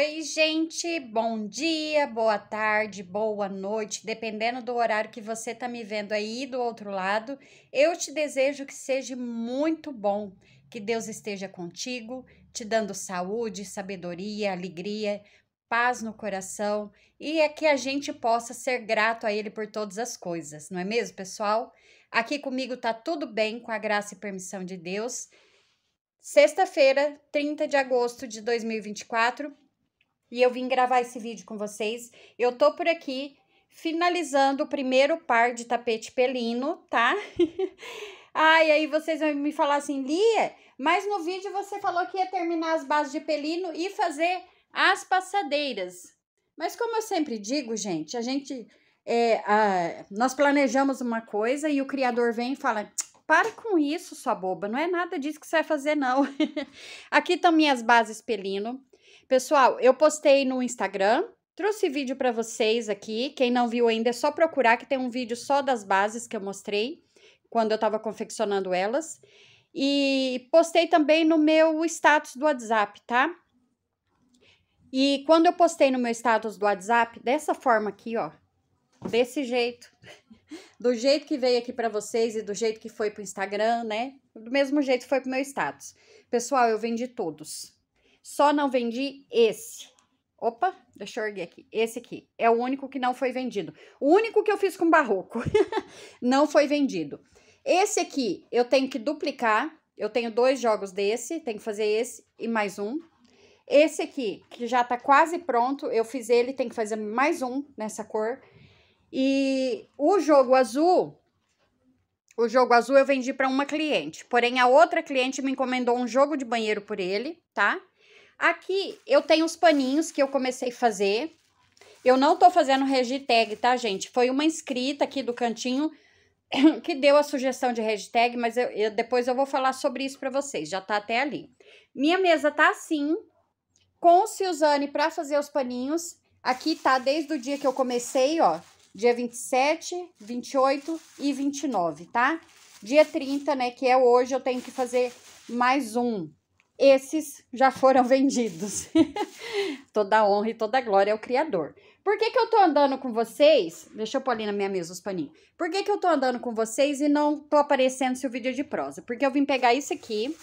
Oi, gente, bom dia, boa tarde, boa noite, dependendo do horário que você está me vendo aí do outro lado. Eu te desejo que seja muito bom, que Deus esteja contigo, te dando saúde, sabedoria, alegria, paz no coração e é que a gente possa ser grato a Ele por todas as coisas, não é mesmo, pessoal? Aqui comigo tá tudo bem, com a graça e permissão de Deus. Sexta-feira, 30 de agosto de 2024, e eu vim gravar esse vídeo com vocês. Eu tô por aqui finalizando o primeiro par de tapete pelino, tá? Ai, ah, aí vocês vão me falar assim, Lia, mas no vídeo você falou que ia terminar as bases de pelino e fazer as passadeiras. Mas como eu sempre digo, gente, a gente... É, a, nós planejamos uma coisa e o criador vem e fala... Para com isso, sua boba, não é nada disso que você vai fazer, não. Aqui estão minhas bases pelino. Pessoal, eu postei no Instagram, trouxe vídeo para vocês aqui. Quem não viu ainda é só procurar que tem um vídeo só das bases que eu mostrei quando eu estava confeccionando elas. E postei também no meu status do WhatsApp, tá? E quando eu postei no meu status do WhatsApp, dessa forma aqui, ó, desse jeito, do jeito que veio aqui para vocês e do jeito que foi pro Instagram, né? Do mesmo jeito foi pro meu status. Pessoal, eu vendi todos. Só não vendi esse. Opa, deixa eu erguer aqui. Esse aqui é o único que não foi vendido. O único que eu fiz com barroco não foi vendido. Esse aqui eu tenho que duplicar. Eu tenho dois jogos desse, tenho que fazer esse e mais um. Esse aqui, que já tá quase pronto, eu fiz ele, tem que fazer mais um nessa cor. E o jogo azul, o jogo azul eu vendi para uma cliente, porém a outra cliente me encomendou um jogo de banheiro por ele, tá? Aqui eu tenho os paninhos que eu comecei a fazer. Eu não tô fazendo hashtag, tá, gente? Foi uma inscrita aqui do cantinho que deu a sugestão de hashtag, mas eu, eu depois eu vou falar sobre isso para vocês, já tá até ali. Minha mesa tá assim, com o Suzane para fazer os paninhos. Aqui tá desde o dia que eu comecei, ó, dia 27, 28 e 29, tá? Dia 30, né, que é hoje, eu tenho que fazer mais um, esses já foram vendidos. toda honra e toda glória ao Criador. Por que, que eu tô andando com vocês? Deixa eu pôr ali na minha mesa os paninhos. Por que, que eu tô andando com vocês e não tô aparecendo se o vídeo é de prosa? Porque eu vim pegar isso aqui.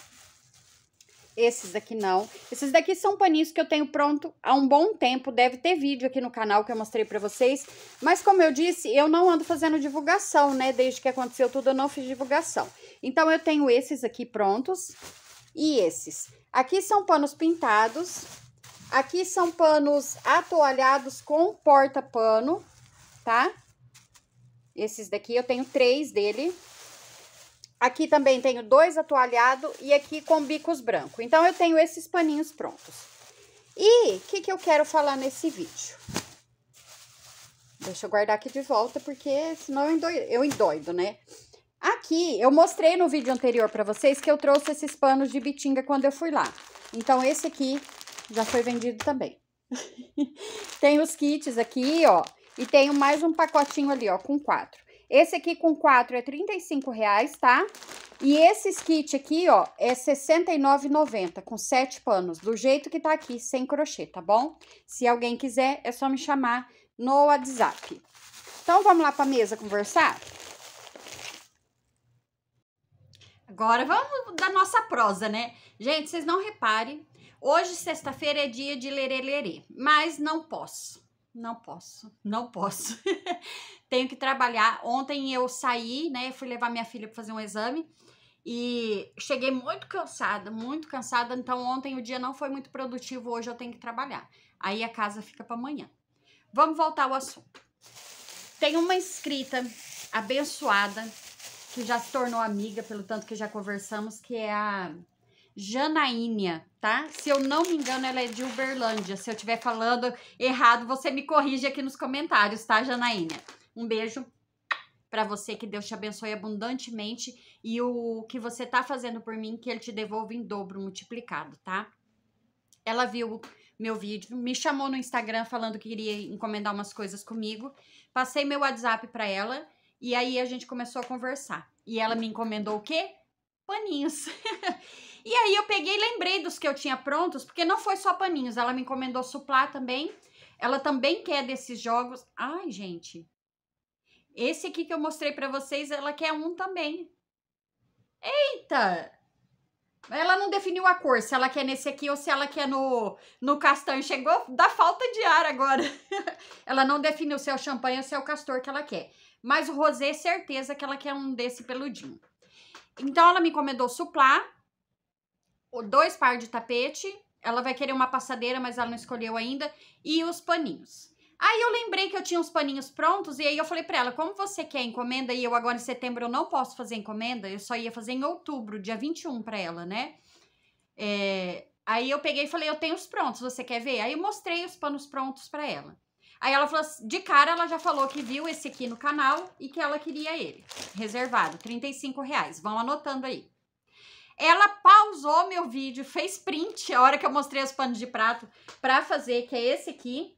Esses daqui não. Esses daqui são paninhos que eu tenho pronto há um bom tempo. Deve ter vídeo aqui no canal que eu mostrei pra vocês. Mas como eu disse, eu não ando fazendo divulgação, né? Desde que aconteceu tudo, eu não fiz divulgação. Então, eu tenho esses aqui prontos e esses. Aqui são panos pintados, aqui são panos atoalhados com porta-pano, tá? Esses daqui, eu tenho três dele. Aqui também tenho dois atoalhados e aqui com bicos branco. Então, eu tenho esses paninhos prontos. E o que, que eu quero falar nesse vídeo? Deixa eu guardar aqui de volta, porque senão eu endoido, eu endoido né? Aqui, eu mostrei no vídeo anterior para vocês que eu trouxe esses panos de bitinga quando eu fui lá. Então, esse aqui já foi vendido também. tem os kits aqui, ó. E tenho mais um pacotinho ali, ó, com quatro. Esse aqui com quatro é 35 reais, tá? E esses kit aqui, ó, é 69,90 com sete panos, do jeito que tá aqui, sem crochê, tá bom? Se alguém quiser, é só me chamar no WhatsApp. Então, vamos lá pra mesa conversar? Agora vamos da nossa prosa, né? Gente, vocês não reparem, hoje sexta-feira é dia de lerê, mas não posso. Não posso, não posso. Tenho que trabalhar. Ontem eu saí, né? Fui levar minha filha para fazer um exame e cheguei muito cansada, muito cansada. Então ontem o dia não foi muito produtivo, hoje eu tenho que trabalhar. Aí a casa fica para amanhã. Vamos voltar ao assunto. Tem uma inscrita abençoada que já se tornou amiga, pelo tanto que já conversamos, que é a Janaínia, tá? Se eu não me engano, ela é de Uberlândia. Se eu estiver falando errado, você me corrige aqui nos comentários, tá, Janaínia? Um beijo para você, que Deus te abençoe abundantemente e o que você tá fazendo por mim, que ele te devolva em dobro multiplicado, tá? Ela viu meu vídeo, me chamou no Instagram falando que iria encomendar umas coisas comigo. Passei meu WhatsApp para ela e aí a gente começou a conversar. E ela me encomendou o quê? Paninhos. e aí eu peguei e lembrei dos que eu tinha prontos, porque não foi só paninhos, ela me encomendou suplá também. Ela também quer desses jogos. Ai, gente. Esse aqui que eu mostrei para vocês, ela quer um também. Eita! Ela não definiu a cor, se ela quer nesse aqui ou se ela quer no, no castanho. Chegou da falta de ar agora. ela não definiu se é o champanhe ou se é o castor que ela quer. Mas o rosé, certeza que ela quer um desse peludinho. Então, ela me encomendou suplá, dois par de tapete. Ela vai querer uma passadeira, mas ela não escolheu ainda. E os paninhos. Aí eu lembrei que eu tinha os paninhos prontos e aí eu falei para ela, como você quer encomenda e eu agora em setembro eu não posso fazer encomenda, eu só ia fazer em outubro, dia 21 para ela, né? É, aí eu peguei e falei, eu tenho os prontos, você quer ver? Aí eu mostrei os panos prontos para ela. Aí ela falou, assim, de cara ela já falou que viu esse aqui no canal e que ela queria ele, reservado, 35 reais, vão anotando aí. Ela pausou meu vídeo, fez print a hora que eu mostrei os panos de prato para fazer, que é esse aqui.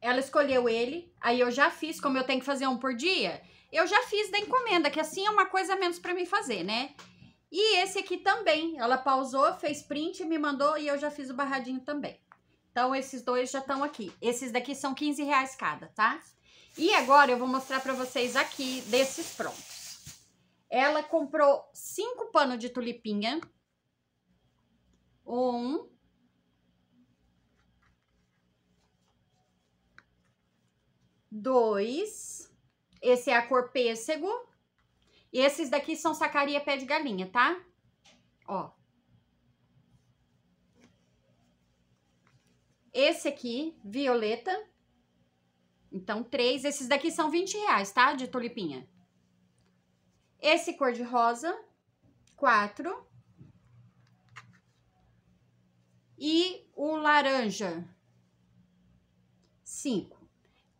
Ela escolheu ele, aí eu já fiz, como eu tenho que fazer um por dia, eu já fiz da encomenda, que assim é uma coisa menos para mim fazer, né? E esse aqui também, ela pausou, fez print, me mandou e eu já fiz o barradinho também. Então, esses dois já estão aqui. Esses daqui são 15 reais cada, tá? E agora eu vou mostrar para vocês aqui desses prontos. Ela comprou cinco panos de tulipinha. Um. Dois. Esse é a cor pêssego. E esses daqui são sacaria pé de galinha, tá? Ó, Esse aqui, violeta. Então, três. Esses daqui são 20 reais, tá? De tulipinha. Esse cor de rosa, quatro. E o laranja, cinco.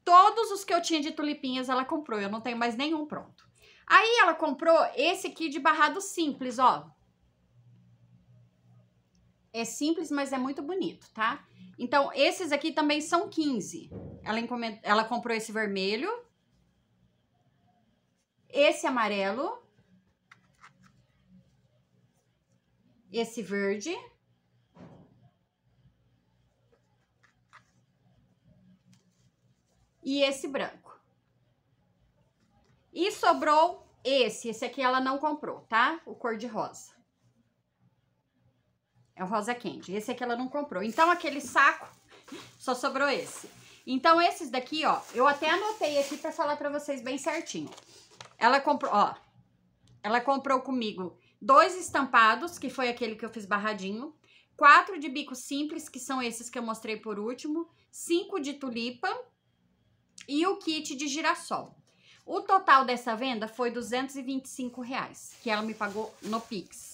Todos os que eu tinha de tulipinhas ela comprou, eu não tenho mais nenhum pronto. Aí ela comprou esse aqui de barrado simples, ó. É simples, mas é muito bonito, tá? Então, esses aqui também são 15. Ela, ela comprou esse vermelho, esse amarelo, esse verde, e esse branco. E sobrou esse, esse aqui ela não comprou, tá? O cor de rosa. É o rosa quente. Esse aqui ela não comprou. Então, aquele saco, só sobrou esse. Então, esses daqui, ó, eu até anotei aqui pra falar pra vocês bem certinho. Ela comprou, ó, ela comprou comigo dois estampados, que foi aquele que eu fiz barradinho, quatro de bico simples, que são esses que eu mostrei por último, cinco de tulipa e o kit de girassol. O total dessa venda foi R$ 225, reais, que ela me pagou no Pix.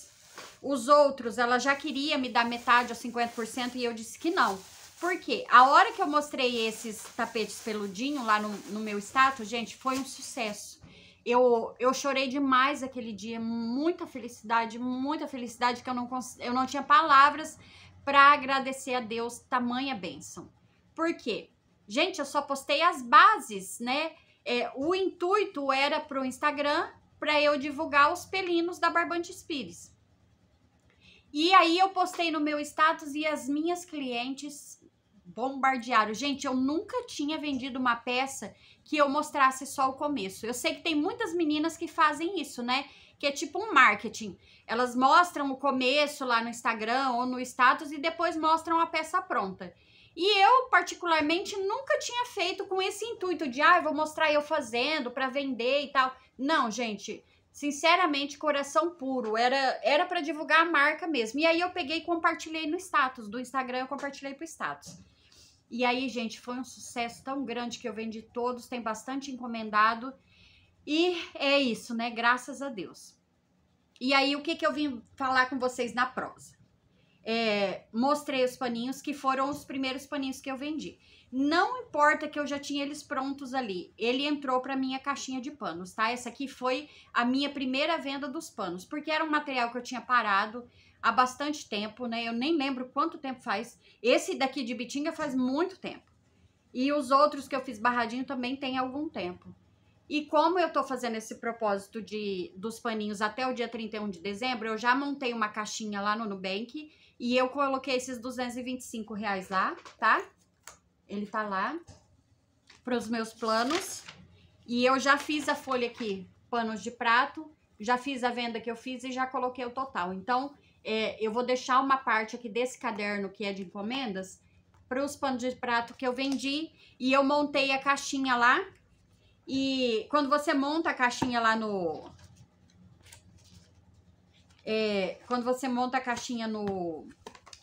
Os outros, ela já queria me dar metade ou 50% e eu disse que não. Por quê? A hora que eu mostrei esses tapetes peludinho lá no, no meu status, gente, foi um sucesso. Eu, eu chorei demais aquele dia, muita felicidade, muita felicidade que eu não, eu não tinha palavras para agradecer a Deus tamanha bênção. Por quê? Gente, eu só postei as bases, né? É, o intuito era para o Instagram para eu divulgar os pelinos da Barbante Spires. E aí eu postei no meu status e as minhas clientes bombardearam. Gente, eu nunca tinha vendido uma peça que eu mostrasse só o começo. Eu sei que tem muitas meninas que fazem isso, né? Que é tipo um marketing. Elas mostram o começo lá no Instagram ou no status e depois mostram a peça pronta. E eu, particularmente, nunca tinha feito com esse intuito de, ah, eu vou mostrar eu fazendo para vender e tal. Não, gente, sinceramente, coração puro. Era era para divulgar a marca mesmo. E aí eu peguei e compartilhei no status do Instagram, eu compartilhei pro status. E aí, gente, foi um sucesso tão grande que eu vendi todos, tem bastante encomendado. E é isso, né? Graças a Deus. E aí, o que que eu vim falar com vocês na prosa? é, mostrei os paninhos, que foram os primeiros paninhos que eu vendi. Não importa que eu já tinha eles prontos ali, ele entrou para minha caixinha de panos, tá? Essa aqui foi a minha primeira venda dos panos, porque era um material que eu tinha parado há bastante tempo, né? Eu nem lembro quanto tempo faz. Esse daqui de Bitinga faz muito tempo. E os outros que eu fiz barradinho também tem algum tempo. E como eu tô fazendo esse propósito de dos paninhos até o dia 31 de dezembro, eu já montei uma caixinha lá no Nubank e eu coloquei esses 225 reais lá, tá? Ele tá lá para os meus planos. E eu já fiz a folha aqui, panos de prato, já fiz a venda que eu fiz e já coloquei o total. Então, é, eu vou deixar uma parte aqui desse caderno que é de encomendas para os panos de prato que eu vendi e eu montei a caixinha lá. E quando você monta a caixinha lá no, é, quando você monta a caixinha no,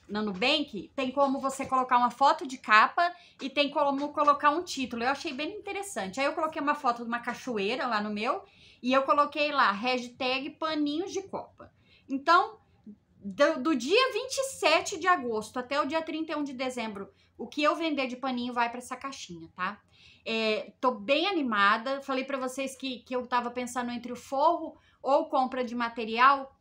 na Nubank, tem como você colocar uma foto de capa e tem como colocar um título. Eu achei bem interessante. Aí eu coloquei uma foto de uma cachoeira lá no meu e eu coloquei lá hashtag paninhos de copa. Então, do, do dia 27 de agosto até o dia 31 de dezembro, o que eu vender de paninho vai para essa caixinha, tá? É, tô bem animada. Falei para vocês que, que eu tava pensando entre o forro ou compra de material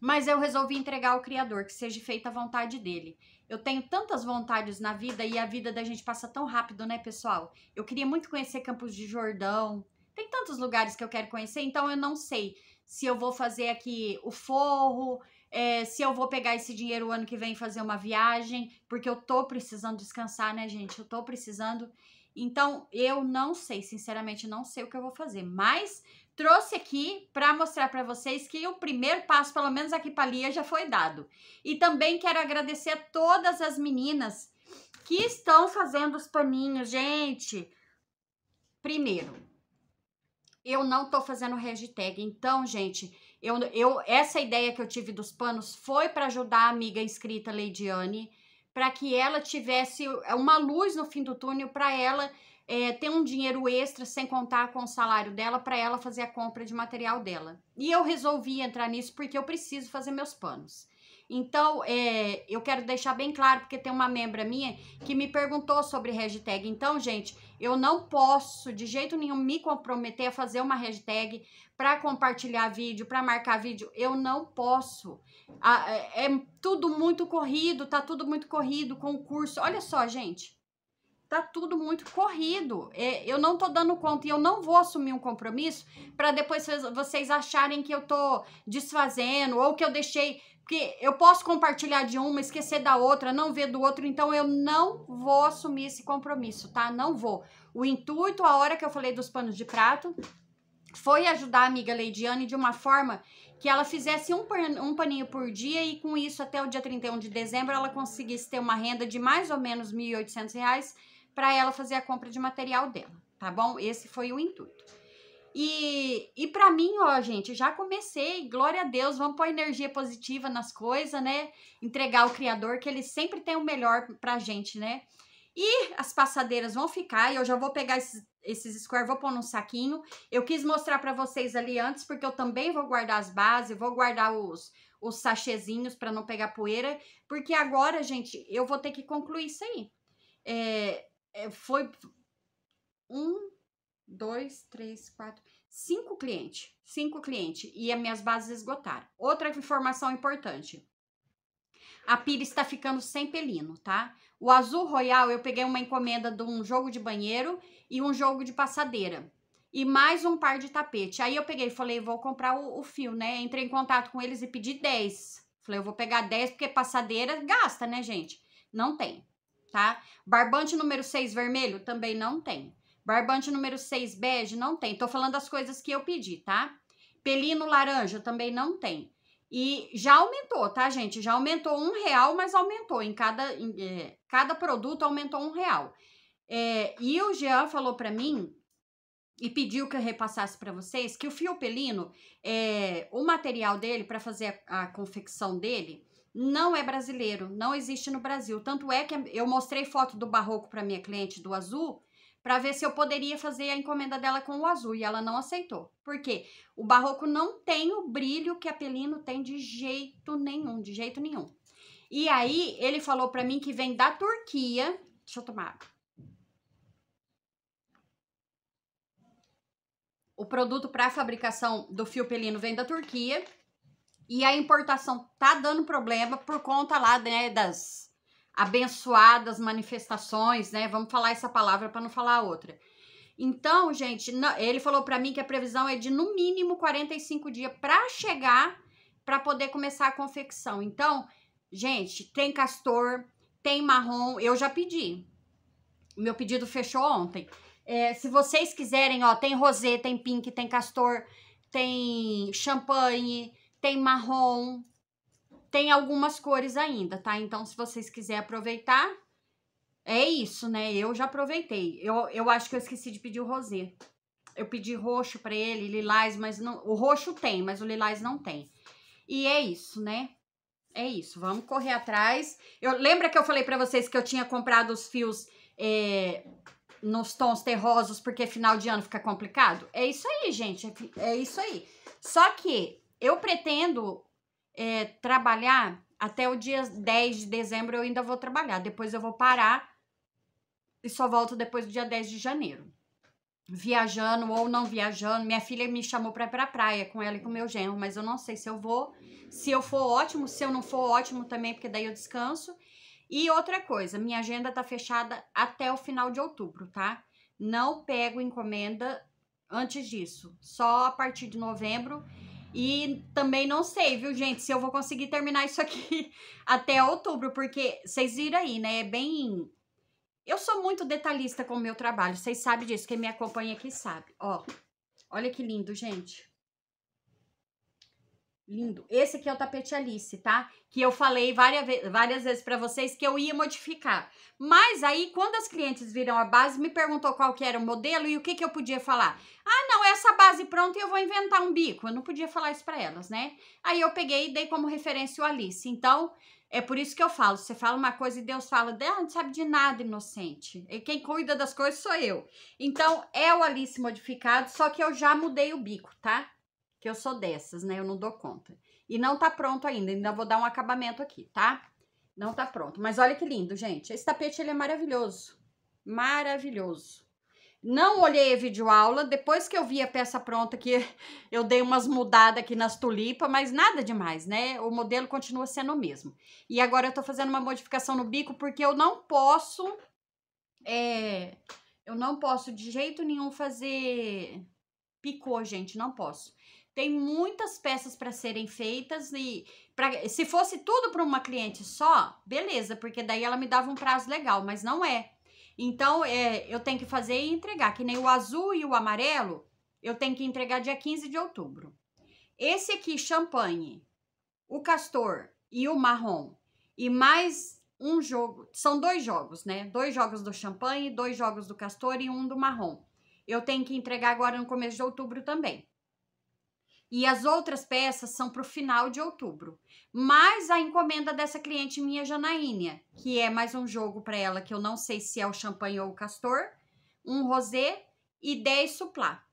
mas eu resolvi entregar ao Criador, que seja feita a vontade dele. Eu tenho tantas vontades na vida e a vida da gente passa tão rápido, né, pessoal? Eu queria muito conhecer Campos de Jordão. Tem tantos lugares que eu quero conhecer, então eu não sei se eu vou fazer aqui o forro, é, se eu vou pegar esse dinheiro o ano que vem fazer uma viagem, porque eu tô precisando descansar, né, gente? Eu tô precisando. Então, eu não sei, sinceramente, não sei o que eu vou fazer. Mas trouxe aqui para mostrar para vocês que o primeiro passo, pelo menos aqui para Lia, já foi dado. E também quero agradecer a todas as meninas que estão fazendo os paninhos, gente. Primeiro, eu não tô fazendo hashtag, então, gente, eu, eu essa ideia que eu tive dos panos foi para ajudar a amiga inscrita Leidiane, para que ela tivesse uma luz no fim do túnel para ela é, ter um dinheiro extra sem contar com o salário dela para ela fazer a compra de material dela. E eu resolvi entrar nisso porque eu preciso fazer meus panos. Então, é, eu quero deixar bem claro, porque tem uma membra minha que me perguntou sobre hashtag. Então, gente, eu não posso de jeito nenhum me comprometer a fazer uma hashtag para compartilhar vídeo, para marcar vídeo. Eu não posso. É, é tudo muito corrido, tá tudo muito corrido, concurso. Olha só, gente. Tá tudo muito corrido. É, eu não tô dando conta e eu não vou assumir um compromisso para depois vocês acharem que eu tô desfazendo ou que eu deixei. Porque eu posso compartilhar de uma, esquecer da outra, não ver do outro, então eu não vou assumir esse compromisso, tá? Não vou. O intuito, a hora que eu falei dos panos de prato, foi ajudar a amiga Leidiane de uma forma que ela fizesse um, um paninho por dia e com isso até o dia 31 de dezembro ela conseguisse ter uma renda de mais ou menos R$ 1.800 para ela fazer a compra de material dela, tá bom? Esse foi o intuito. E, e para mim, ó, gente, já comecei, glória a Deus, vamos pôr energia positiva nas coisas, né? Entregar o Criador, que ele sempre tem o melhor pra gente, né? E as passadeiras vão ficar, e eu já vou pegar esses, esses square, vou pôr num saquinho. Eu quis mostrar para vocês ali antes, porque eu também vou guardar as bases, vou guardar os, os sachezinhos para não pegar poeira, porque agora, gente, eu vou ter que concluir isso aí. É, é, foi um, dois, três, quatro, cinco clientes. Cinco clientes. E as minhas bases esgotaram. Outra informação importante. A pira está ficando sem pelino, tá? O azul royal, eu peguei uma encomenda de um jogo de banheiro e um jogo de passadeira. E mais um par de tapete. Aí eu peguei e falei, vou comprar o, o, fio, né? Entrei em contato com eles e pedi 10. Falei, eu vou pegar 10 porque passadeira gasta, né, gente? Não tem tá? Barbante número 6 vermelho também não tem. Barbante número 6 bege não tem. Tô falando das coisas que eu pedi, tá? Pelino laranja também não tem. E já aumentou, tá, gente? Já aumentou um real, mas aumentou. Em cada, em, eh, cada produto aumentou um real. É, e o Jean falou para mim e pediu que eu repassasse para vocês que o fiopelino, é, o material dele para fazer a, a confecção dele, não é brasileiro, não existe no Brasil. Tanto é que eu mostrei foto do barroco para minha cliente do azul, para ver se eu poderia fazer a encomenda dela com o azul e ela não aceitou. Por quê? O barroco não tem o brilho que a Pelino tem de jeito nenhum, de jeito nenhum. E aí ele falou para mim que vem da Turquia. Deixa eu tomar água. O produto para fabricação do fio pelino vem da Turquia e a importação tá dando problema por conta lá, né, das abençoadas manifestações, né? Vamos falar essa palavra para não falar a outra. Então, gente, ele falou para mim que a previsão é de no mínimo 45 dias para chegar para poder começar a confecção. Então, gente, tem castor, tem marrom, eu já pedi. Meu pedido fechou ontem. É, se vocês quiserem, ó, tem rosé, tem pink, tem castor, tem champanhe, tem marrom, tem algumas cores ainda, tá? Então, se vocês quiserem aproveitar, é isso, né? Eu já aproveitei. Eu, eu acho que eu esqueci de pedir o rosê. Eu pedi roxo para ele, lilás, mas não. O roxo tem, mas o lilás não tem. E é isso, né? É isso. Vamos correr atrás. Eu lembra que eu falei para vocês que eu tinha comprado os fios é, nos tons terrosos porque final de ano fica complicado. É isso aí, gente. É, é isso aí. Só que eu pretendo é, trabalhar até o dia 10 de dezembro, eu ainda vou trabalhar. Depois eu vou parar e só volto depois do dia 10 de janeiro. Viajando ou não viajando. Minha filha me chamou para ir pra praia com ela e com meu genro, mas eu não sei se eu vou. Se eu for ótimo, se eu não for ótimo também, porque daí eu descanso. E outra coisa, minha agenda tá fechada até o final de outubro, tá? Não pego encomenda antes disso, só a partir de novembro e também não sei, viu, gente, se eu vou conseguir terminar isso aqui até outubro, porque vocês viram aí, né? É bem. Eu sou muito detalhista com o meu trabalho, vocês sabem disso, quem me acompanha aqui sabe. Ó, olha que lindo, gente. Lindo. Esse aqui é o tapete Alice, tá? Que eu falei várias, várias vezes para vocês que eu ia modificar. Mas aí, quando as clientes viram a base, me perguntou qual que era o modelo e o que, que eu podia falar. Ah, não, é essa base pronta e eu vou inventar um bico. Eu não podia falar isso para elas, né? Aí eu peguei e dei como referência o Alice. Então, é por isso que eu falo, você fala uma coisa e Deus fala, Deus ah, não sabe de nada, inocente. E quem cuida das coisas sou eu. Então, é o Alice modificado, só que eu já mudei o bico, tá? que eu sou dessas, né? Eu não dou conta. E não tá pronto ainda, ainda vou dar um acabamento aqui, tá? Não tá pronto, mas olha que lindo, gente. Esse tapete, ele é maravilhoso, maravilhoso. Não olhei a videoaula, depois que eu vi a peça pronta que eu dei umas mudadas aqui nas tulipas, mas nada demais, né? O modelo continua sendo o mesmo. E agora eu tô fazendo uma modificação no bico porque eu não posso... É, eu não posso de jeito nenhum fazer picô, gente, não posso. Tem muitas peças para serem feitas e pra, se fosse tudo para uma cliente só, beleza, porque daí ela me dava um prazo legal, mas não é. Então, é, eu tenho que fazer e entregar, que nem o azul e o amarelo, eu tenho que entregar dia 15 de outubro. Esse aqui, champanhe, o castor e o marrom, e mais um jogo, são dois jogos, né? Dois jogos do champanhe, dois jogos do castor e um do marrom. Eu tenho que entregar agora no começo de outubro também e as outras peças são para o final de outubro. Mas a encomenda dessa cliente minha, Janaína, que é mais um jogo para ela, que eu não sei se é o champanhe ou o castor, um rosé e 10 suplá.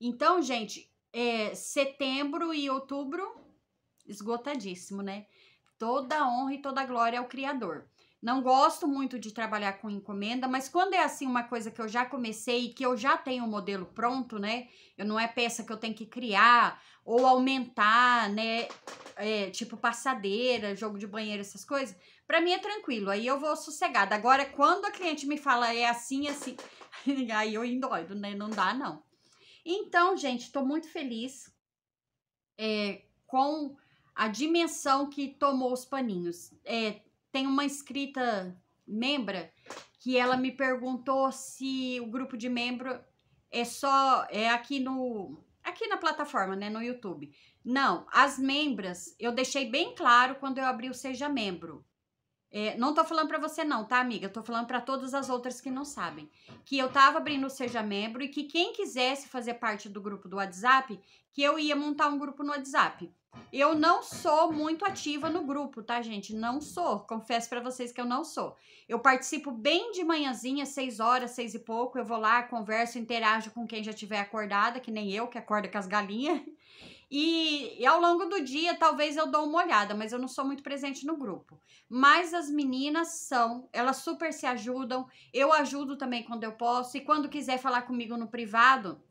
Então, gente, é, setembro e outubro, esgotadíssimo, né? Toda honra e toda glória ao Criador. Não gosto muito de trabalhar com encomenda, mas quando é assim uma coisa que eu já comecei e que eu já tenho o um modelo pronto, né? Eu não é peça que eu tenho que criar ou aumentar, né? É, tipo passadeira, jogo de banheiro, essas coisas. Para mim é tranquilo, aí eu vou sossegada. Agora, quando a cliente me fala é assim, assim, aí eu endoido, né? Não dá, não. Então, gente, estou muito feliz é, com a dimensão que tomou os paninhos. É, tem uma escrita membra que ela me perguntou se o grupo de membro é só é aqui no aqui na plataforma, né, no YouTube. Não, as membras eu deixei bem claro quando eu abri o seja membro. É, não tô falando para você não, tá, amiga? Tô falando para todas as outras que não sabem. Que eu tava abrindo o Seja Membro e que quem quisesse fazer parte do grupo do WhatsApp, que eu ia montar um grupo no WhatsApp. Eu não sou muito ativa no grupo, tá, gente? Não sou. Confesso para vocês que eu não sou. Eu participo bem de manhãzinha, seis horas, seis e pouco. Eu vou lá, converso, interajo com quem já tiver acordada, que nem eu, que acorda com as galinhas. E, e, ao longo do dia, talvez eu dou uma olhada, mas eu não sou muito presente no grupo. Mas as meninas são, elas super se ajudam. Eu ajudo também quando eu posso. E quando quiser falar comigo no privado,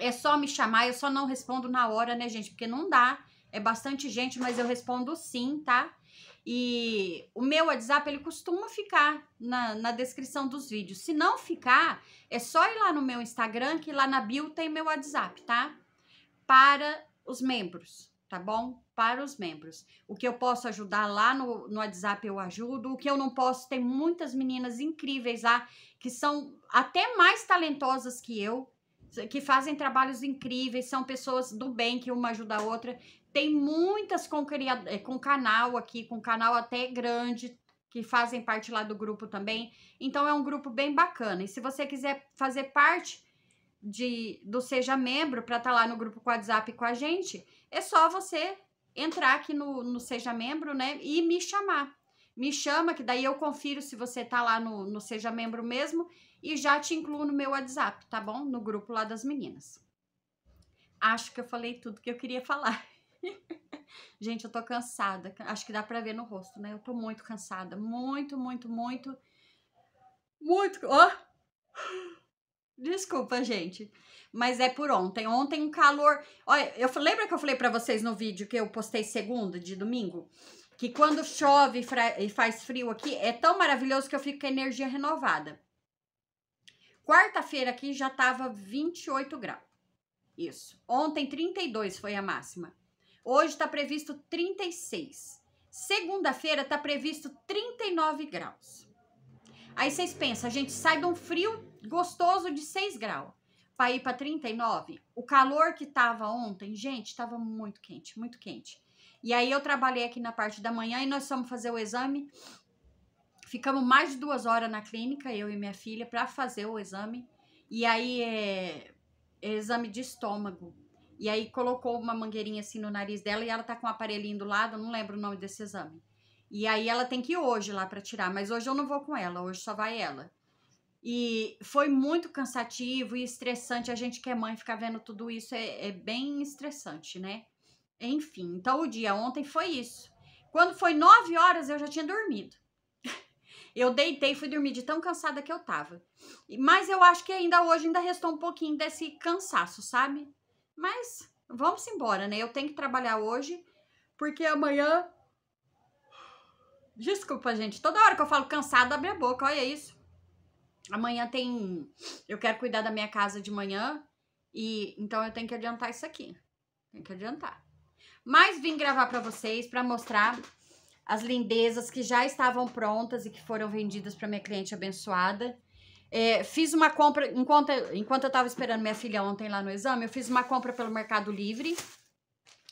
é só me chamar. Eu só não respondo na hora, né, gente? Porque não dá. É bastante gente, mas eu respondo sim, tá? E o meu WhatsApp, ele costuma ficar na, na descrição dos vídeos. Se não ficar, é só ir lá no meu Instagram, que lá na bio tem meu WhatsApp, tá? Para os membros, tá bom? Para os membros. O que eu posso ajudar lá no, no WhatsApp eu ajudo. O que eu não posso, tem muitas meninas incríveis lá que são até mais talentosas que eu, que fazem trabalhos incríveis, são pessoas do bem que uma ajuda a outra. Tem muitas com, eh, com canal aqui, com canal até grande, que fazem parte lá do grupo também. Então é um grupo bem bacana. E se você quiser fazer parte, de do Seja Membro para estar tá lá no grupo com WhatsApp com a gente, é só você entrar aqui no, no Seja Membro, né? E me chamar. Me chama, que daí eu confiro se você tá lá no, no Seja Membro mesmo e já te incluo no meu WhatsApp, tá bom? No grupo lá das meninas. Acho que eu falei tudo que eu queria falar. gente, eu tô cansada. Acho que dá pra ver no rosto, né? Eu tô muito cansada. Muito, muito, muito. Muito. Ó! Oh! Desculpa, gente. Mas é por ontem. Ontem um calor. Olha, eu lembra que eu falei para vocês no vídeo que eu postei segunda de domingo? Que quando chove e faz frio aqui, é tão maravilhoso que eu fico com energia renovada. Quarta-feira aqui já tava 28 graus. Isso. Ontem 32 foi a máxima. Hoje tá previsto 36. Segunda-feira tá previsto 39 graus. Aí vocês pensam, a gente sai de um frio gostoso de 6 graus para ir para 39, o calor que tava ontem, gente, tava muito quente, muito quente. E aí eu trabalhei aqui na parte da manhã e nós fomos fazer o exame. Ficamos mais de duas horas na clínica, eu e minha filha, para fazer o exame. E aí é, é, exame de estômago. E aí colocou uma mangueirinha assim no nariz dela e ela tá com um aparelhinho do lado, não lembro o nome desse exame. E aí ela tem que ir hoje lá para tirar, mas hoje eu não vou com ela, hoje só vai ela. E foi muito cansativo e estressante. A gente que é mãe ficar vendo tudo isso é, é bem estressante, né? Enfim, então o dia ontem foi isso. Quando foi 9 horas, eu já tinha dormido. Eu deitei e fui dormir de tão cansada que eu tava. Mas eu acho que ainda hoje ainda restou um pouquinho desse cansaço, sabe? Mas vamos embora, né? Eu tenho que trabalhar hoje, porque amanhã. Desculpa, gente. Toda hora que eu falo cansada, abre a boca, olha isso. Amanhã tem. Eu quero cuidar da minha casa de manhã. E então eu tenho que adiantar isso aqui. Tenho que adiantar. Mas vim gravar para vocês para mostrar as lindezas que já estavam prontas e que foram vendidas para minha cliente abençoada. É, fiz uma compra, enquanto, enquanto eu estava esperando minha filha ontem lá no exame, eu fiz uma compra pelo Mercado Livre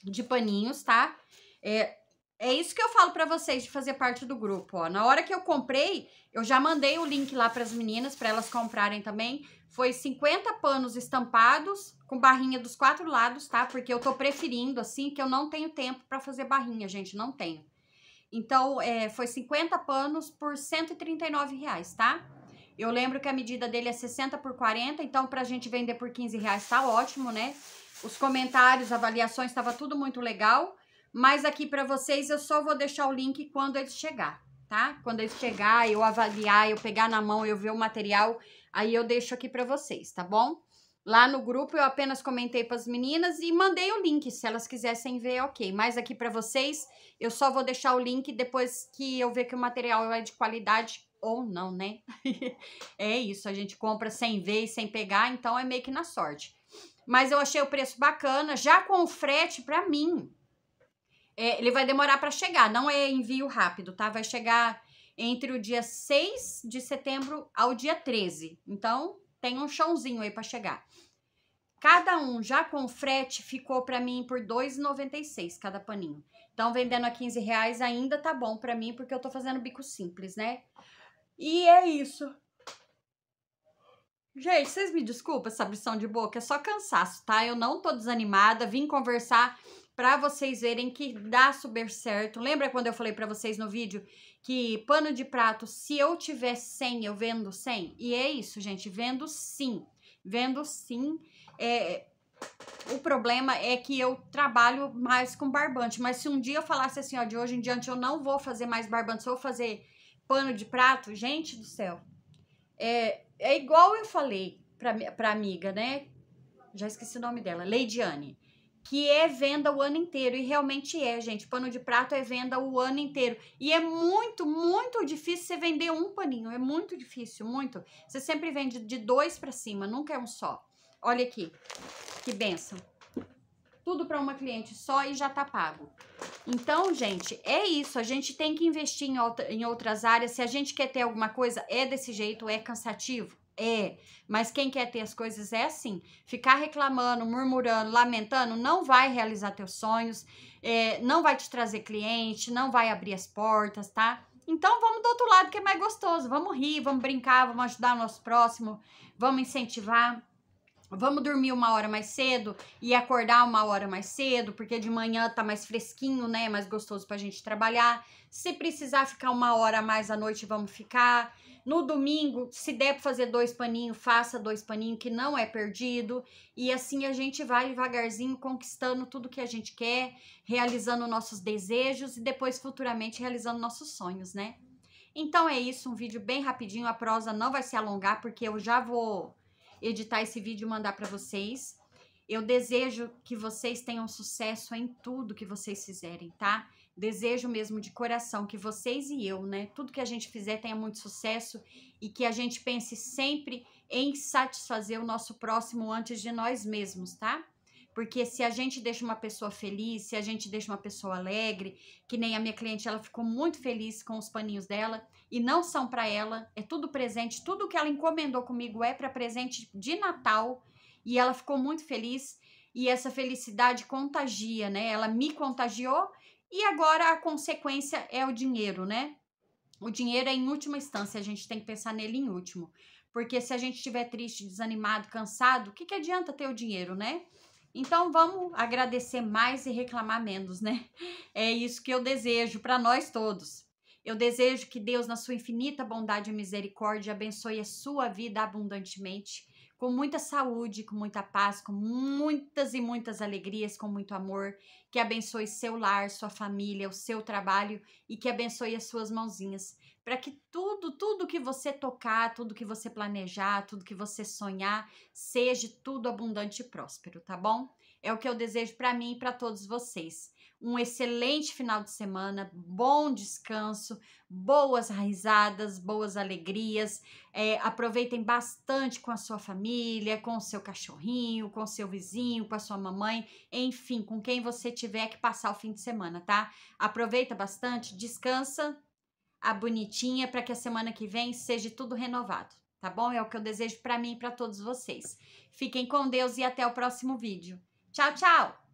de paninhos, tá? É, é isso que eu falo para vocês de fazer parte do grupo, ó. Na hora que eu comprei, eu já mandei o link lá para as meninas para elas comprarem também. Foi 50 panos estampados com barrinha dos quatro lados, tá? Porque eu tô preferindo assim, que eu não tenho tempo para fazer barrinha, gente, não tenho. Então, é, foi 50 panos por 139 reais, tá? Eu lembro que a medida dele é 60 por 40, então pra gente vender por 15 reais tá ótimo, né? Os comentários, avaliações, tava tudo muito legal mas aqui para vocês eu só vou deixar o link quando ele chegar, tá? Quando ele chegar, eu avaliar, eu pegar na mão, eu ver o material, aí eu deixo aqui para vocês, tá bom? Lá no grupo eu apenas comentei para as meninas e mandei o link, se elas quisessem ver, ok. Mas aqui para vocês eu só vou deixar o link depois que eu ver que o material é de qualidade ou não, né? é isso, a gente compra sem ver e sem pegar, então é meio que na sorte. Mas eu achei o preço bacana, já com o frete para mim. É, ele vai demorar para chegar, não é envio rápido, tá? Vai chegar entre o dia 6 de setembro ao dia 13. Então, tem um chãozinho aí para chegar. Cada um já com frete ficou para mim por R$ 2,96 cada paninho. Então, vendendo a 15 reais ainda tá bom para mim, porque eu tô fazendo bico simples, né? E é isso. Gente, vocês me desculpem essa abrição de boca, é só cansaço, tá? Eu não tô desanimada, vim conversar para vocês verem que dá super certo. Lembra quando eu falei para vocês no vídeo que pano de prato, se eu tiver 100, eu vendo 100? E é isso, gente, vendo sim. Vendo sim. É, o problema é que eu trabalho mais com barbante, mas se um dia eu falasse assim, ó, de hoje em diante eu não vou fazer mais barbante, eu vou fazer pano de prato, gente do céu. É, é igual eu falei pra, pra amiga, né? Já esqueci o nome dela, Leidiane que é venda o ano inteiro. E realmente é, gente. Pano de prato é venda o ano inteiro. E é muito, muito difícil você vender um paninho. É muito difícil, muito. Você sempre vende de dois para cima, nunca é um só. Olha aqui, que benção. Tudo para uma cliente só e já tá pago. Então, gente, é isso. A gente tem que investir em, outra, em outras áreas. Se a gente quer ter alguma coisa, é desse jeito, é cansativo é, mas quem quer ter as coisas é assim. Ficar reclamando, murmurando, lamentando não vai realizar teus sonhos, é, não vai te trazer cliente, não vai abrir as portas, tá? Então vamos do outro lado que é mais gostoso. Vamos rir, vamos brincar, vamos ajudar o nosso próximo, vamos incentivar. Vamos dormir uma hora mais cedo e acordar uma hora mais cedo, porque de manhã tá mais fresquinho, né? É mais gostoso pra gente trabalhar. Se precisar ficar uma hora a mais à noite, vamos ficar. No domingo, se der para fazer dois paninhos, faça dois paninhos, que não é perdido. E assim a gente vai devagarzinho conquistando tudo que a gente quer, realizando nossos desejos e depois futuramente realizando nossos sonhos, né? Então é isso, um vídeo bem rapidinho. A prosa não vai se alongar, porque eu já vou editar esse vídeo e mandar para vocês. Eu desejo que vocês tenham sucesso em tudo que vocês fizerem, tá? Desejo mesmo de coração que vocês e eu, né, tudo que a gente fizer tenha muito sucesso e que a gente pense sempre em satisfazer o nosso próximo antes de nós mesmos, tá? Porque se a gente deixa uma pessoa feliz, se a gente deixa uma pessoa alegre, que nem a minha cliente, ela ficou muito feliz com os paninhos dela e não são para ela, é tudo presente, tudo que ela encomendou comigo é para presente de Natal e ela ficou muito feliz e essa felicidade contagia, né? Ela me contagiou e agora a consequência é o dinheiro, né? O dinheiro é em última instância, a gente tem que pensar nele em último. Porque se a gente estiver triste, desanimado, cansado, o que, que adianta ter o dinheiro, né? Então vamos agradecer mais e reclamar menos, né? É isso que eu desejo para nós todos. Eu desejo que Deus, na sua infinita bondade e misericórdia, abençoe a sua vida abundantemente com muita saúde, com muita paz, com muitas e muitas alegrias, com muito amor, que abençoe seu lar, sua família, o seu trabalho e que abençoe as suas mãozinhas, para que tudo, tudo que você tocar, tudo que você planejar, tudo que você sonhar, seja tudo abundante e próspero, tá bom? É o que eu desejo para mim e para todos vocês um excelente final de semana, bom descanso, boas risadas, boas alegrias. É, aproveitem bastante com a sua família, com o seu cachorrinho, com o seu vizinho, com a sua mamãe, enfim, com quem você tiver que passar o fim de semana, tá? Aproveita bastante, descansa a bonitinha para que a semana que vem seja tudo renovado, tá bom? É o que eu desejo para mim e para todos vocês. Fiquem com Deus e até o próximo vídeo. Tchau, tchau!